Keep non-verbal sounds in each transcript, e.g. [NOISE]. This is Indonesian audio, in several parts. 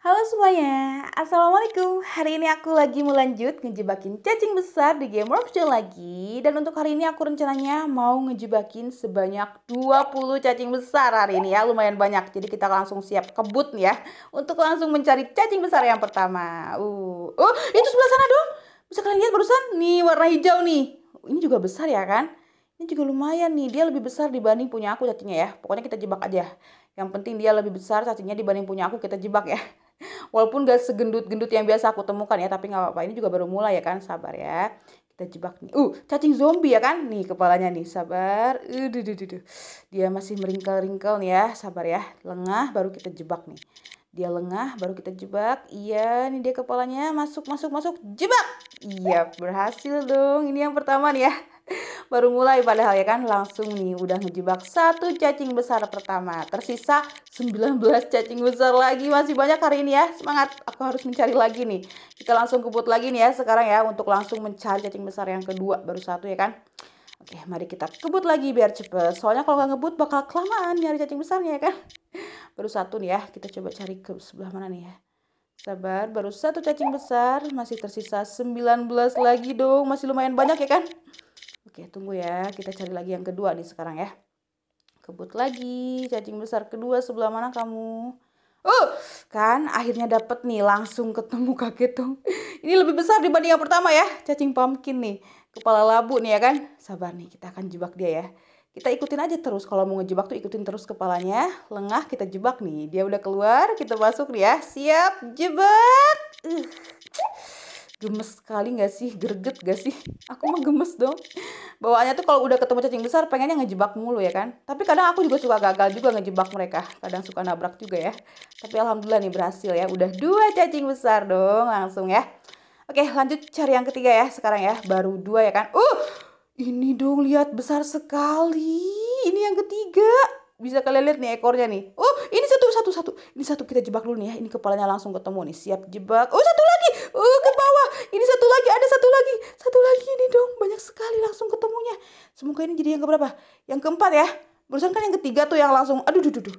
Halo semuanya, Assalamualaikum Hari ini aku lagi mau lanjut ngejebakin cacing besar di game Robshow lagi Dan untuk hari ini aku rencananya mau ngejebakin sebanyak 20 cacing besar hari ini ya Lumayan banyak, jadi kita langsung siap kebut ya Untuk langsung mencari cacing besar yang pertama uh, Oh, itu sebelah sana dong Bisa kalian lihat barusan, nih warna hijau nih uh, Ini juga besar ya kan ini juga lumayan nih, dia lebih besar dibanding punya aku cacingnya ya. Pokoknya kita jebak aja. Yang penting dia lebih besar cacingnya dibanding punya aku, kita jebak ya walaupun gak segendut-gendut yang biasa aku temukan ya tapi nggak apa-apa ini juga baru mulai ya kan sabar ya kita jebak nih uh cacing zombie ya kan nih kepalanya nih sabar uh, duh, duh, duh. dia masih meringkel-ringkel nih ya sabar ya lengah baru kita jebak nih dia lengah baru kita jebak iya nih dia kepalanya masuk masuk masuk jebak iya berhasil dong ini yang pertama nih ya Baru mulai padahal ya kan langsung nih udah ngejebak satu cacing besar pertama. Tersisa 19 cacing besar lagi masih banyak hari ini ya. Semangat, aku harus mencari lagi nih. Kita langsung kebut lagi nih ya sekarang ya untuk langsung mencari cacing besar yang kedua baru satu ya kan. Oke, mari kita kebut lagi biar cepet. Soalnya kalau nggak ngebut bakal kelamaan nyari cacing besarnya ya kan. Baru satu nih ya, kita coba cari ke sebelah mana nih ya. Sabar, baru satu cacing besar, masih tersisa 19 lagi dong. Masih lumayan banyak ya kan. Oke, tunggu ya. Kita cari lagi yang kedua nih sekarang ya. Kebut lagi. Cacing besar kedua sebelah mana kamu? Uh, kan akhirnya dapet nih langsung ketemu kakek tong. [LAUGHS] Ini lebih besar dibanding yang pertama ya. Cacing pumpkin nih. Kepala labu nih ya kan. Sabar nih, kita akan jebak dia ya. Kita ikutin aja terus. Kalau mau ngejebak tuh ikutin terus kepalanya. Lengah kita jebak nih. Dia udah keluar, kita masuk nih ya. Siap, jebak. Uh gemes sekali gak sih gerget gak sih [LAUGHS] aku mah gemes dong bawaannya tuh kalau udah ketemu cacing besar pengennya ngejebak mulu ya kan tapi kadang aku juga suka gagal juga ngejebak mereka kadang suka nabrak juga ya tapi alhamdulillah nih berhasil ya udah dua cacing besar dong langsung ya oke lanjut cari yang ketiga ya sekarang ya baru dua ya kan uh ini dong lihat besar sekali ini yang ketiga bisa kalian lihat nih ekornya nih uh ini satu satu satu ini satu kita jebak dulu nih ya ini kepalanya langsung ketemu nih siap jebak oh satu lagi uh satu lagi ini dong, banyak sekali langsung ketemunya. Semoga ini jadi yang keberapa? Yang keempat ya. Barusan kan yang ketiga tuh yang langsung, aduh, duh, duh, duh.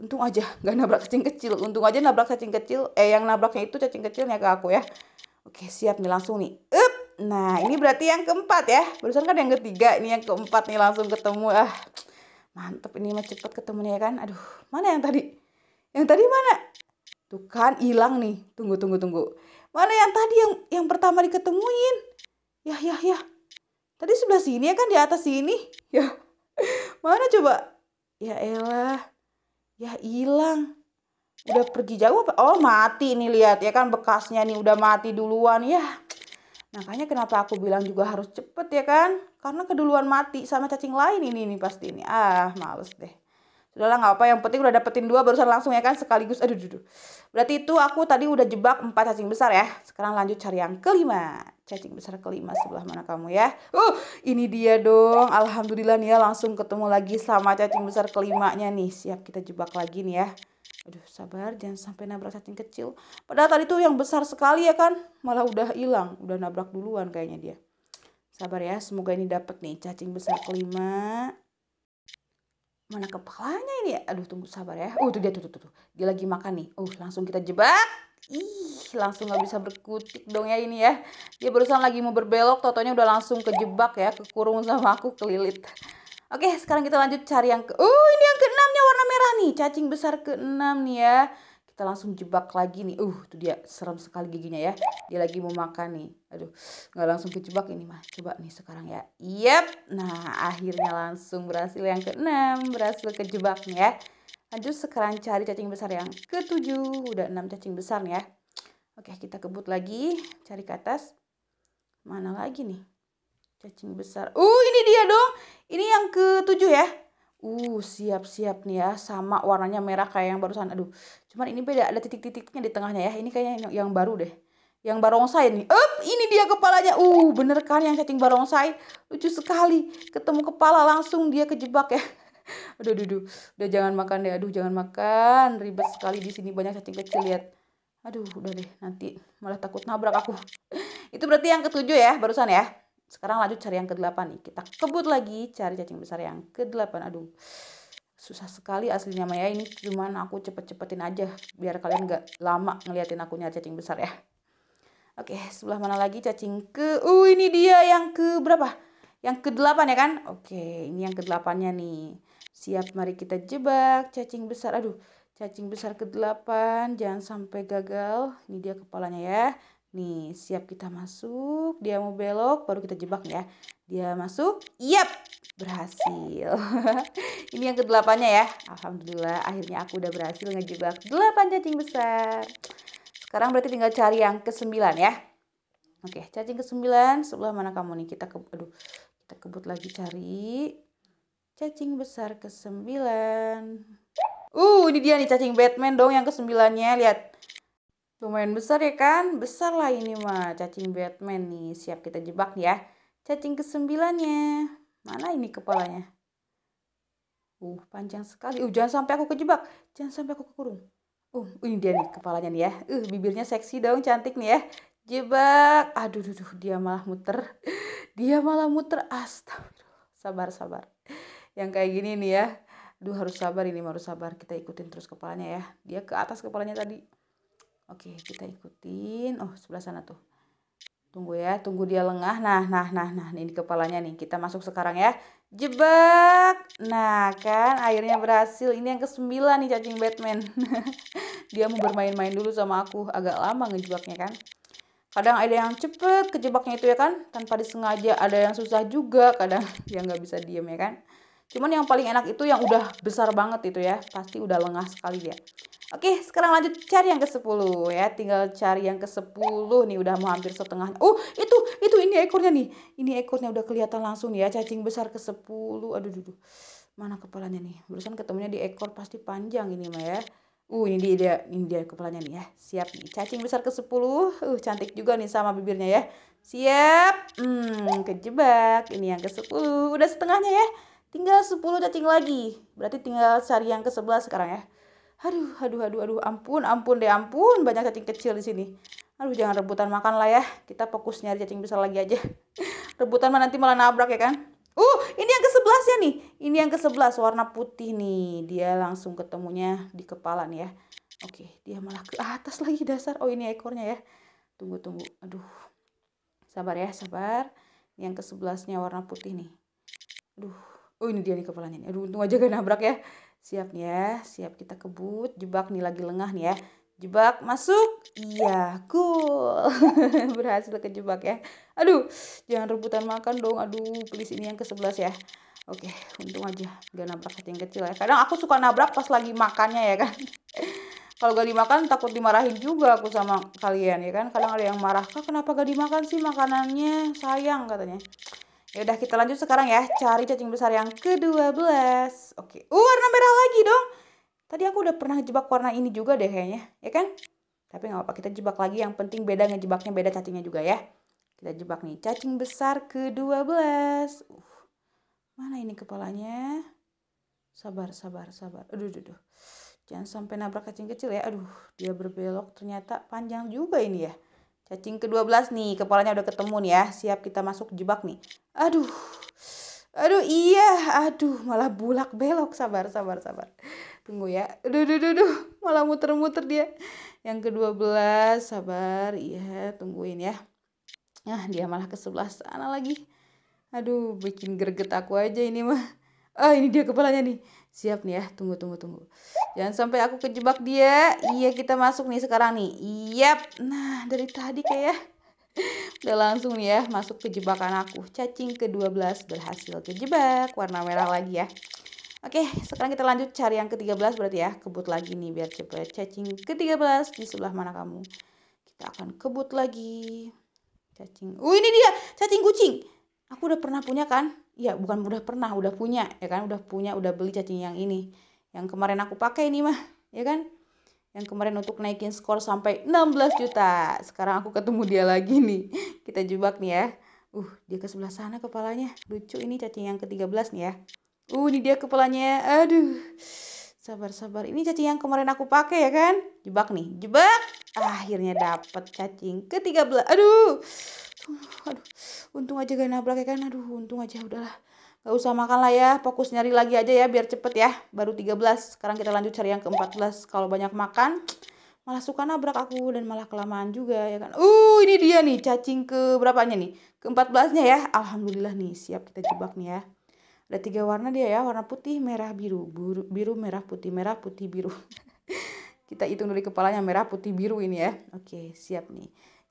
untung aja nggak nabrak cacing kecil. Untung aja nabrak cacing kecil, eh yang nabraknya itu cacing kecilnya ke aku ya. Oke, siap nih langsung nih. Up. Nah, ini berarti yang keempat ya. Barusan kan yang ketiga, ini yang keempat nih langsung ketemu. Ah, mantep ini mah cepet ketemunya ya kan. Aduh, mana yang tadi? Yang tadi mana? Tuh kan hilang nih. Tunggu, tunggu, tunggu. Mana yang tadi yang yang pertama diketemuin? Yah, yah, yah. Tadi sebelah sini ya kan di atas sini. Ya. Mana coba? Ya elah. Ya hilang. Udah pergi jauh apa? Oh, mati nih lihat ya kan bekasnya nih udah mati duluan ya. Makanya kenapa aku bilang juga harus cepet ya kan? Karena keduluan mati sama cacing lain ini nih pasti ini. Ah, males deh sudahlah nggak apa yang penting udah dapetin dua barusan langsung ya kan sekaligus aduh duduh berarti itu aku tadi udah jebak empat cacing besar ya sekarang lanjut cari yang kelima cacing besar kelima sebelah mana kamu ya uh ini dia dong alhamdulillah nih ya langsung ketemu lagi sama cacing besar kelimanya nih siap kita jebak lagi nih ya aduh sabar jangan sampai nabrak cacing kecil padahal tadi tuh yang besar sekali ya kan malah udah hilang udah nabrak duluan kayaknya dia sabar ya semoga ini dapet nih cacing besar kelima mana kepalanya ini ya? Aduh tunggu sabar ya. Oh tuh dia tuh tuh tuh. Dia lagi makan nih. Oh langsung kita jebak. Ih langsung nggak bisa berkutik dong ya ini ya. Dia barusan lagi mau berbelok. Totonya udah langsung kejebak ya. Kekurung sama aku kelilit. Oke sekarang kita lanjut cari yang ke. Oh ini yang keenamnya warna merah nih. Cacing besar keenam nih ya kita langsung jebak lagi nih uh tuh dia serem sekali giginya ya dia lagi mau makan nih aduh nggak langsung kejebak ini mah coba nih sekarang ya yep nah akhirnya langsung berhasil yang keenam berhasil kejebak nih ya lanjut sekarang cari cacing besar yang ketujuh udah enam cacing besar nih ya oke kita kebut lagi cari ke atas mana lagi nih cacing besar uh ini dia dong ini yang ketujuh ya Uh, siap-siap nih ya. Sama warnanya merah kayak yang barusan. Aduh, cuman ini beda. Ada titik-titiknya di tengahnya ya. Ini kayaknya yang, yang baru deh. Yang barongsai nih. Up, ini dia kepalanya. Uh, bener kan yang cacing barongsai. Lucu sekali. Ketemu kepala langsung dia kejebak ya. [LAUGHS] Aduh, aduh, aduh. Udah jangan makan deh. Aduh, jangan makan. Ribet sekali di sini banyak cacing kecil lihat. Aduh, udah deh. Nanti malah takut nabrak aku. [LAUGHS] Itu berarti yang ketujuh ya barusan ya. Sekarang lanjut cari yang ke-8 nih. Kita kebut lagi cari cacing besar yang ke-8. Aduh, susah sekali aslinya Maya. Ini cuman aku cepet-cepetin aja. Biar kalian gak lama ngeliatin aku nyari cacing besar ya. Oke, sebelah mana lagi cacing ke... Uh, ini dia yang ke berapa? Yang ke-8 ya kan? Oke, ini yang ke-8-nya nih. Siap, mari kita jebak cacing besar. Aduh, cacing besar ke-8. Jangan sampai gagal. Ini dia kepalanya ya. Nih, siap kita masuk. Dia mau belok, baru kita jebak ya. Dia masuk. Yap, berhasil. [LAUGHS] Ini yang kedelapannya ya. Alhamdulillah, akhirnya aku udah berhasil ngejebak 8 cacing besar. Sekarang berarti tinggal cari yang ke-9 ya. Oke, cacing ke-9 sebelah mana kamu nih? Kita ke aduh, kita kebut lagi cari. Cacing besar ke-9. Uh, ini dia nih cacing Batman dong yang ke 9 Lihat. Lumayan besar ya kan? Besar lah ini mah cacing Batman nih. Siap kita jebak ya. Cacing kesembilannya. Mana ini kepalanya? Uh, panjang sekali. Uh, jangan sampai aku kejebak. Jangan sampai aku kekurung. Uh, uh ini dia nih kepalanya nih ya. Uh, bibirnya seksi dong, cantik nih ya. Jebak. Aduh, aduh duh, dia malah muter. [LAUGHS] Dia malah muter. Astagfirullah. Sabar, sabar. Yang kayak gini nih ya. Duh, harus sabar ini, harus sabar. Kita ikutin terus kepalanya ya. Dia ke atas kepalanya tadi. Oke, kita ikutin. Oh, sebelah sana tuh. Tunggu ya, tunggu dia lengah. Nah, nah, nah, nah, ini kepalanya nih. Kita masuk sekarang ya. Jebak. Nah, kan akhirnya berhasil. Ini yang kesembilan nih cacing Batman. [LAUGHS] dia mau bermain-main dulu sama aku. Agak lama ngejebaknya kan. Kadang ada yang cepet kejebaknya itu ya kan. Tanpa disengaja. Ada yang susah juga. Kadang yang [LAUGHS] nggak bisa diem ya kan. Cuman yang paling enak itu yang udah besar banget itu ya. Pasti udah lengah sekali ya. Oke, sekarang lanjut cari yang ke-10 ya. Tinggal cari yang ke-10 nih udah mau hampir setengah. Oh, itu itu ini ekornya nih. Ini ekornya udah kelihatan langsung ya. Cacing besar ke-10. Aduh, aduh, aduh. Mana kepalanya nih? Barusan ketemunya di ekor pasti panjang ini mah ya. Uh, ini dia, dia ini dia kepalanya nih ya. Siap nih. Cacing besar ke-10. Uh, cantik juga nih sama bibirnya ya. Siap. Hmm, kejebak. Ini yang ke-10. Udah setengahnya ya. Tinggal 10 cacing lagi. Berarti tinggal cari yang ke-11 sekarang ya. Aduh, aduh, aduh, aduh, ampun, ampun deh, ampun, banyak cacing kecil di sini. Aduh, jangan rebutan makan lah ya. Kita fokus nyari cacing besar lagi aja. [LAUGHS] rebutan mah nanti malah nabrak ya kan? Uh, ini yang ke ya nih. Ini yang ke sebelas warna putih nih. Dia langsung ketemunya di kepala nih ya. Oke, dia malah ke atas lagi dasar. Oh, ini ekornya ya. Tunggu, tunggu. Aduh. Sabar ya, sabar. Ini yang ke sebelasnya warna putih nih. Aduh. Oh, ini dia nih kepalanya nih. Aduh, untung aja gak nabrak ya. Siap nih ya, siap kita kebut. Jebak nih lagi lengah nih ya. Jebak masuk. Iya, cool. [LAUGHS] Berhasil kejebak ya. Aduh, jangan rebutan makan dong. Aduh, please ini yang ke-11 ya. Oke, untung aja gak nabrak hati kecil ya. Kadang aku suka nabrak pas lagi makannya ya kan. [LAUGHS] Kalau gak dimakan takut dimarahin juga aku sama kalian ya kan. Kadang ada yang marah, kenapa gak dimakan sih makanannya? Sayang," katanya. Ya udah kita lanjut sekarang ya. Cari cacing besar yang ke-12. Oke. Uh, warna merah lagi dong. Tadi aku udah pernah jebak warna ini juga deh kayaknya. Ya kan? Tapi nggak apa-apa kita jebak lagi. Yang penting beda ngejebaknya beda cacingnya juga ya. Kita jebak nih. Cacing besar ke-12. Uh, mana ini kepalanya? Sabar, sabar, sabar. Aduh, aduh, aduh. Jangan sampai nabrak cacing kecil ya. Aduh, dia berbelok ternyata panjang juga ini ya. Cacing ke-12 nih, kepalanya udah ketemu nih ya. Siap kita masuk jebak nih. Aduh. Aduh iya, aduh malah bulak belok. Sabar, sabar, sabar. Tunggu ya. Aduh, aduh, aduh, aduh. malah muter-muter dia. Yang ke-12, sabar. Iya, tungguin ya. Nah, dia malah ke sebelah sana lagi. Aduh, bikin greget aku aja ini mah. Ah, ini dia kepalanya nih. Siap nih ya. Tunggu, tunggu, tunggu. Jangan sampai aku kejebak dia. Iya, kita masuk nih sekarang nih. Yap. Nah, dari tadi kayak ya. [LAUGHS] Udah langsung ya masuk kejebakan aku. Cacing ke-12 berhasil kejebak. Warna merah lagi ya. Oke, sekarang kita lanjut cari yang ke-13 berarti ya. Kebut lagi nih biar cepet. Cacing ke-13 di sebelah mana kamu? Kita akan kebut lagi. Cacing. Uh, ini dia. Cacing kucing. Aku udah pernah punya kan? Ya, bukan udah pernah, udah punya. Ya kan, udah punya, udah beli cacing yang ini yang kemarin aku pakai ini mah ya kan yang kemarin untuk naikin skor sampai 16 juta sekarang aku ketemu dia lagi nih [LAUGHS] kita jebak nih ya uh dia ke sebelah sana kepalanya lucu ini cacing yang ke-13 nih ya uh ini dia kepalanya aduh sabar sabar ini cacing yang kemarin aku pakai ya kan jebak nih jebak akhirnya dapet cacing ke-13 aduh aduh untung aja gak nabrak ya kan aduh untung aja udahlah Gak usah makan lah ya, fokus nyari lagi aja ya biar cepet ya. Baru 13, sekarang kita lanjut cari yang ke-14. Kalau banyak makan, malah suka nabrak aku dan malah kelamaan juga ya kan. Uh, ini dia nih cacing ke berapanya nih? Ke-14-nya ya. Alhamdulillah nih, siap kita jebak nih ya. Ada tiga warna dia ya, warna putih, merah, biru. Biru, biru merah, putih, merah, putih, biru. [LAUGHS] kita hitung dari kepalanya merah, putih, biru ini ya. Oke, siap nih.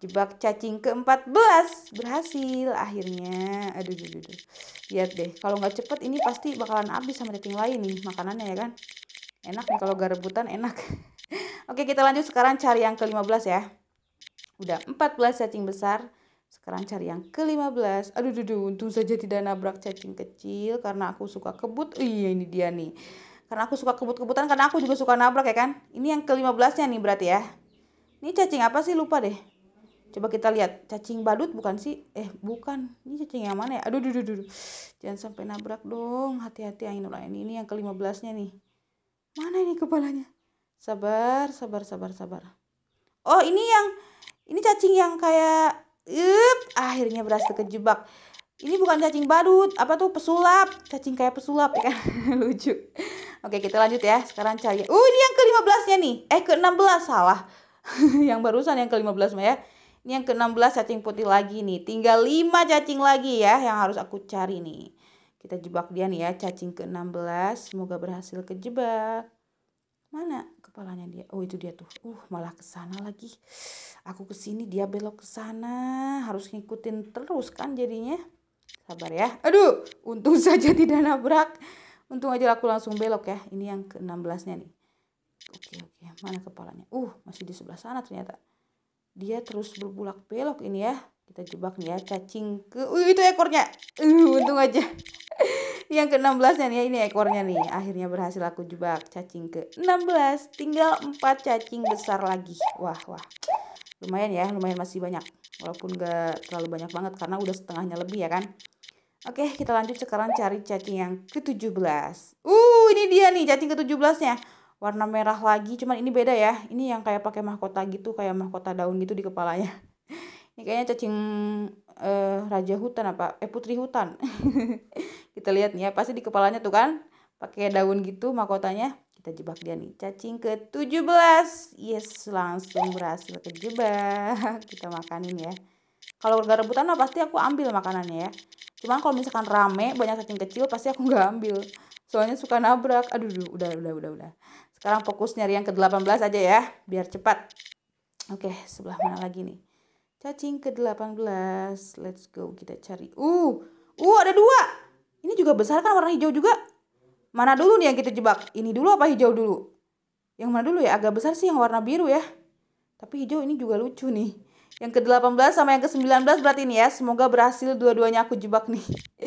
Jebak cacing ke-14 berhasil akhirnya. Aduh, aduh, aduh. Lihat deh, kalau nggak cepet ini pasti bakalan habis sama cacing lain nih makanannya ya kan. Enak nih kalau gak rebutan enak. [LAUGHS] Oke, kita lanjut sekarang cari yang ke-15 ya. Udah 14 cacing besar. Sekarang cari yang ke-15. Aduh, aduh, aduh, untung saja tidak nabrak cacing kecil karena aku suka kebut. Oh iya, ini dia nih. Karena aku suka kebut-kebutan, karena aku juga suka nabrak ya kan. Ini yang ke-15-nya nih berarti ya. Ini cacing apa sih? Lupa deh Coba kita lihat, cacing badut bukan sih? Eh, bukan. Ini cacing yang mana ya? Aduh, duh, duh, duh. Jangan sampai nabrak dong. Hati-hati Ainul ini. Ini yang ke-15-nya nih. Mana ini kepalanya? Sabar, sabar, sabar, sabar. Oh, ini yang ini cacing yang kayak up, akhirnya berhasil kejebak. Ini bukan cacing badut, apa tuh pesulap? Cacing kayak pesulap ya kan? [LAUGHS] Lucu. Oke, kita lanjut ya. Sekarang cari. Uh, ini yang ke-15-nya nih. Eh, ke-16 salah. [LAUGHS] yang barusan yang ke-15 mah ya. Ini yang ke-16 cacing putih lagi nih. Tinggal 5 cacing lagi ya yang harus aku cari nih. Kita jebak dia nih ya, cacing ke-16. Semoga berhasil kejebak. Mana kepalanya dia? Oh, itu dia tuh. Uh, malah ke sana lagi. Aku ke sini, dia belok ke sana. Harus ngikutin terus kan jadinya. Sabar ya. Aduh, untung [LAUGHS] saja tidak nabrak. Untung aja aku langsung belok ya. Ini yang ke-16-nya nih. Oke, oke. Mana kepalanya? Uh, masih di sebelah sana ternyata dia terus berbulak belok ini ya kita jebak nih ya cacing ke uh, itu ekornya uh, untung aja [LAUGHS] yang ke-16 nih ya ini ekornya nih akhirnya berhasil aku jebak cacing ke 16 tinggal 4 cacing besar lagi wah wah lumayan ya lumayan masih banyak walaupun gak terlalu banyak banget karena udah setengahnya lebih ya kan Oke, kita lanjut sekarang cari cacing yang ke-17. Uh, ini dia nih cacing ke-17-nya warna merah lagi cuman ini beda ya ini yang kayak pakai mahkota gitu kayak mahkota daun gitu di kepalanya [LAUGHS] ini kayaknya cacing eh, raja hutan apa eh putri hutan [LAUGHS] kita lihat nih ya pasti di kepalanya tuh kan pakai daun gitu mahkotanya kita jebak dia nih cacing ke 17 yes langsung berhasil kejebak [LAUGHS] kita makanin ya kalau gak rebutan lah pasti aku ambil makanannya ya cuman kalau misalkan rame banyak cacing kecil pasti aku gak ambil soalnya suka nabrak aduh udah udah udah udah sekarang fokus nyari yang ke-18 aja ya, biar cepat. Oke, sebelah mana lagi nih? Cacing ke-18. Let's go, kita cari. Uh, uh ada dua. Ini juga besar kan warna hijau juga. Mana dulu nih yang kita jebak? Ini dulu apa hijau dulu? Yang mana dulu ya? Agak besar sih yang warna biru ya. Tapi hijau ini juga lucu nih. Yang ke-18 sama yang ke-19 berarti ini ya. Semoga berhasil dua-duanya aku jebak nih.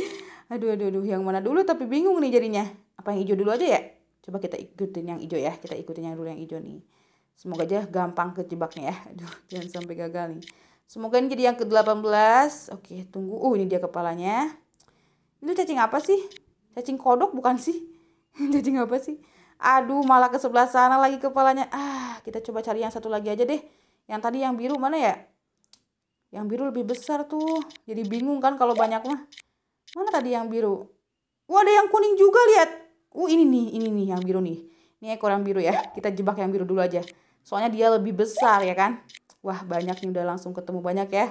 [LAUGHS] aduh, aduh, aduh. Yang mana dulu tapi bingung nih jadinya. Apa yang hijau dulu aja ya? coba kita ikutin yang hijau ya kita ikutin yang dulu yang hijau nih semoga aja gampang kejebaknya ya [LAUGHS] Aduh, jangan sampai gagal nih semoga ini jadi yang ke-18 oke tunggu uh ini dia kepalanya ini cacing apa sih cacing kodok bukan sih [LAUGHS] cacing apa sih aduh malah ke sebelah sana lagi kepalanya ah kita coba cari yang satu lagi aja deh yang tadi yang biru mana ya yang biru lebih besar tuh jadi bingung kan kalau banyak mah mana tadi yang biru wah ada yang kuning juga lihat uh ini nih ini nih yang biru nih ini ekor yang biru ya kita jebak yang biru dulu aja soalnya dia lebih besar ya kan wah banyak nih udah langsung ketemu banyak ya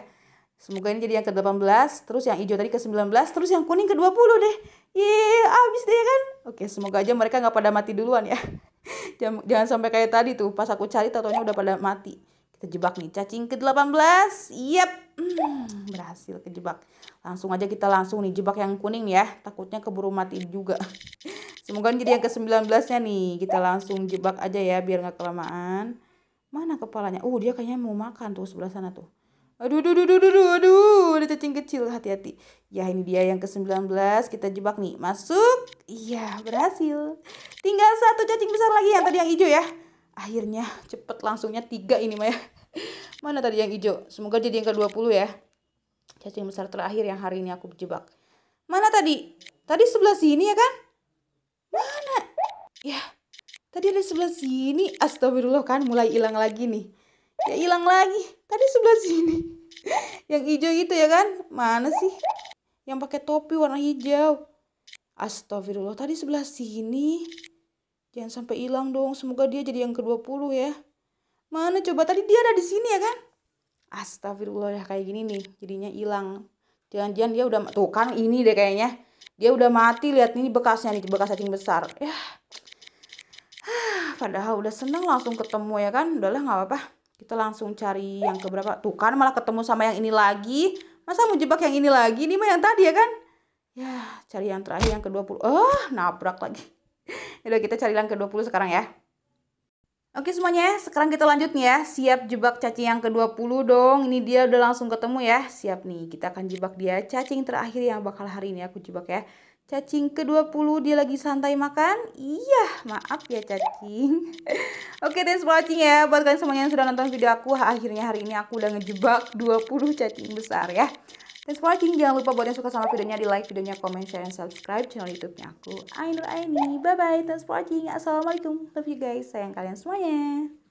Semoga ini jadi yang ke-18, terus yang hijau tadi ke-19, terus yang kuning ke-20 deh. Iya abis deh ya kan. Oke, semoga aja mereka nggak pada mati duluan ya. [LAUGHS] jangan, jangan sampai kayak tadi tuh, pas aku cari tatonya udah pada mati. Kita jebak nih, cacing ke-18. Yep, hmm, berhasil kejebak. Langsung aja kita langsung nih, jebak yang kuning ya. Takutnya keburu mati juga. [LAUGHS] Semoga jadi yang ke-19-nya nih. Kita langsung jebak aja ya biar nggak kelamaan. Mana kepalanya? Oh, dia kayaknya mau makan tuh sebelah sana tuh. Aduh, aduh, aduh, aduh, aduh, aduh. Ada cacing kecil, hati-hati. Ya, ini dia yang ke-19. Kita jebak nih. Masuk. Iya, berhasil. Tinggal satu cacing besar lagi yang tadi yang hijau ya. Akhirnya, cepet langsungnya tiga ini Maya. Mana tadi yang hijau? Semoga jadi yang ke-20 ya. Cacing besar terakhir yang hari ini aku jebak. Mana tadi? Tadi sebelah sini ya kan? Ya, tadi ada sebelah sini. Astagfirullah kan mulai hilang lagi nih. Ya hilang lagi. Tadi sebelah sini. [LAUGHS] Yang hijau itu ya kan? Mana sih? Yang pakai topi warna hijau. Astagfirullah, tadi sebelah sini. Jangan sampai hilang dong. Semoga dia jadi yang ke-20 ya. Mana coba tadi dia ada di sini ya kan? Astagfirullah ya kayak gini nih. Jadinya hilang. Jangan-jangan dia udah tuh kan ini deh kayaknya. Dia udah mati lihat ini bekasnya nih bekas cacing besar. Ya padahal udah seneng langsung ketemu ya kan udahlah nggak apa-apa kita langsung cari yang keberapa tuh kan malah ketemu sama yang ini lagi masa mau jebak yang ini lagi ini mah yang tadi ya kan ya cari yang terakhir yang ke-20 oh nabrak lagi [LAUGHS] udah kita cari yang ke-20 sekarang ya Oke semuanya, sekarang kita lanjut nih ya. Siap jebak cacing yang ke-20 dong. Ini dia udah langsung ketemu ya. Siap nih, kita akan jebak dia. Cacing terakhir yang bakal hari ini aku jebak ya. Cacing ke-20 dia lagi santai makan. Iya, maaf ya cacing. [LAUGHS] Oke, okay, thanks for watching ya. Buat kalian semuanya yang sudah nonton video aku, akhirnya hari ini aku udah ngejebak 20 cacing besar ya. Thanks for watching. Jangan lupa buat yang suka sama videonya di like videonya, comment, share, dan subscribe channel YouTube-nya aku. Ainur Aini. Bye-bye. Thanks for watching. Assalamualaikum. Love you guys. Sayang kalian semuanya.